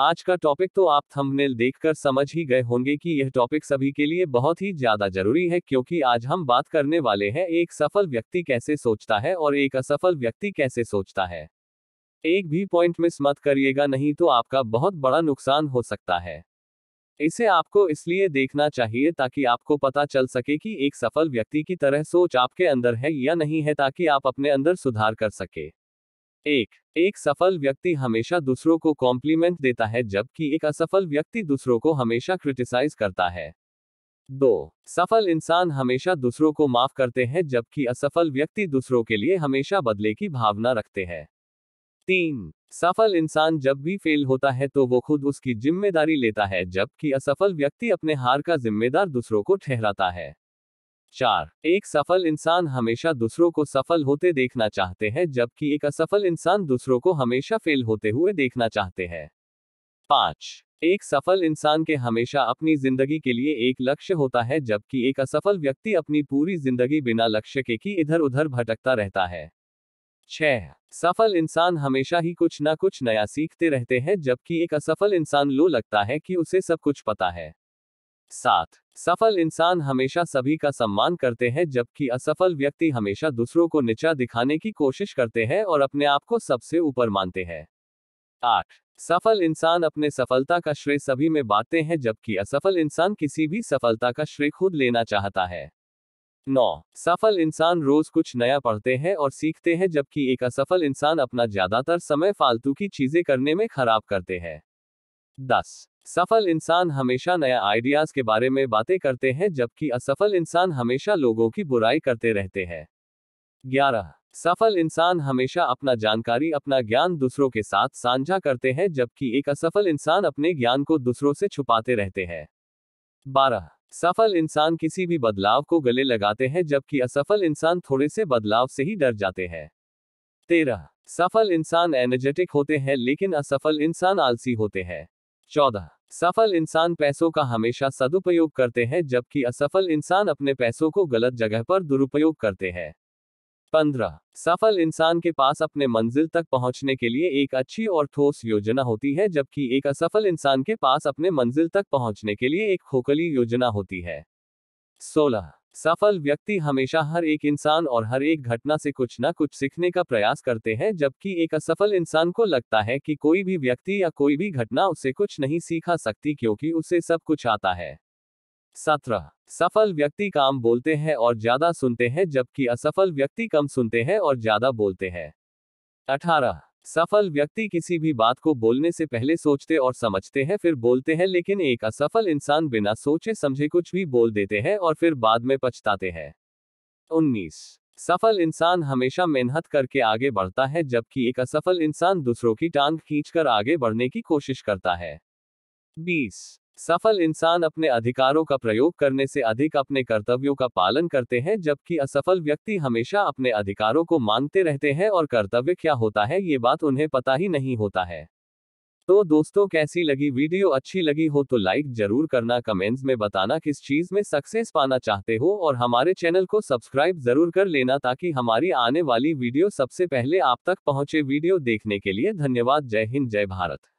आज का टॉपिक तो आप थंबनेल देखकर समझ ही गए होंगे कि यह टॉपिक सभी के लिए बहुत ही ज्यादा जरूरी है क्योंकि आज हम बात करने वाले हैं एक सफल व्यक्ति कैसे सोचता है और एक असफल व्यक्ति कैसे सोचता है एक भी पॉइंट मिस मत करिएगा नहीं तो आपका बहुत बड़ा नुकसान हो सकता है इसे आपको इसलिए देखना चाहिए ताकि आपको पता चल सके कि एक सफल व्यक्ति की तरह सोच आपके अंदर है या नहीं है ताकि आप अपने अंदर सुधार कर सके एक एक सफल व्यक्ति हमेशा दूसरों को कॉम्प्लीमेंट देता है जबकि एक असफल व्यक्ति दूसरों को हमेशा क्रिटिसाइज करता है दो सफल इंसान हमेशा दूसरों को माफ करते हैं जबकि असफल व्यक्ति दूसरों के लिए हमेशा बदले की भावना रखते हैं तीन सफल इंसान जब भी फेल होता है तो वो खुद उसकी जिम्मेदारी लेता है जबकि असफल व्यक्ति अपने हार का जिम्मेदार दूसरों को ठहराता है चार एक सफल इंसान हमेशा दूसरों को सफल होते देखना चाहते हैं जबकि एक असफल इंसान दूसरों को हमेशा फेल होते हुए देखना चाहते हैं पांच एक सफल इंसान के हमेशा अपनी जिंदगी के लिए एक लक्ष्य होता है जबकि एक असफल व्यक्ति अपनी पूरी जिंदगी बिना लक्ष्य के की इधर उधर भटकता रहता है छह सफल इंसान हमेशा ही कुछ ना कुछ नया सीखते रहते हैं जबकि एक असफल इंसान लो लगता है कि उसे सब कुछ पता है सात सफल इंसान हमेशा सभी का सम्मान करते हैं जबकि असफल व्यक्ति हमेशा दूसरों को नीचा दिखाने की कोशिश करते हैं और अपने आप को सबसे ऊपर मानते हैं आठ सफल इंसान अपने सफलता का श्रेय सभी में बांटते हैं जबकि असफल इंसान किसी भी सफलता का श्रेय खुद लेना चाहता है नौ सफल इंसान रोज कुछ नया पढ़ते हैं और सीखते हैं जबकि एक असफल इंसान अपना ज्यादातर समय फालतू की चीजें करने में खराब करते हैं दस सफल इंसान हमेशा नया आइडियाज के बारे में बातें करते हैं जबकि असफल इंसान हमेशा लोगों की बुराई करते रहते हैं ग्यारह सफल इंसान हमेशा अपना जानकारी अपना ज्ञान दूसरों के साथ साझा करते हैं जबकि एक असफल इंसान अपने ज्ञान को दूसरों से छुपाते रहते हैं बारह सफल इंसान किसी भी बदलाव को गले लगाते हैं जबकि असफल इंसान थोड़े से बदलाव से ही डर जाते हैं तेरह सफल इंसान एनर्जेटिक होते हैं लेकिन असफल इंसान आलसी होते हैं चौदह सफल इंसान पैसों का हमेशा सदुपयोग करते हैं जबकि असफल इंसान अपने पैसों को गलत जगह पर दुरुपयोग करते हैं पंद्रह सफल इंसान के पास अपने मंजिल तक पहुंचने के लिए एक अच्छी और ठोस योजना होती है जबकि एक असफल इंसान के पास अपने मंजिल तक पहुंचने के लिए एक खोखली योजना होती है सोलह सफल व्यक्ति हमेशा हर एक इंसान और हर एक घटना से कुछ ना कुछ सीखने का प्रयास करते हैं जबकि एक असफल इंसान को लगता है कि कोई भी व्यक्ति या कोई भी घटना उसे कुछ नहीं सीखा सकती क्योंकि उसे सब कुछ आता है सत्रह सफल व्यक्ति काम बोलते हैं और ज्यादा सुनते हैं जबकि असफल व्यक्ति कम सुनते हैं और ज्यादा बोलते हैं अठारह सफल व्यक्ति किसी भी बात को बोलने से पहले सोचते और समझते हैं फिर बोलते हैं लेकिन एक असफल इंसान बिना सोचे समझे कुछ भी बोल देते हैं और फिर बाद में पछताते हैं उन्नीस सफल इंसान हमेशा मेहनत करके आगे बढ़ता है जबकि एक असफल इंसान दूसरों की टांग खींचकर आगे बढ़ने की कोशिश करता है बीस सफल इंसान अपने अधिकारों का प्रयोग करने से अधिक अपने कर्तव्यों का पालन करते हैं जबकि असफल व्यक्ति हमेशा अपने अधिकारों को मांगते रहते हैं और कर्तव्य क्या होता है ये बात उन्हें पता ही नहीं होता है तो दोस्तों कैसी लगी वीडियो अच्छी लगी हो तो लाइक जरूर करना कमेंट्स में बताना किस चीज में सक्सेस पाना चाहते हो और हमारे चैनल को सब्सक्राइब जरूर कर लेना ताकि हमारी आने वाली वीडियो सबसे पहले आप तक पहुंचे वीडियो देखने के लिए धन्यवाद जय हिंद जय भारत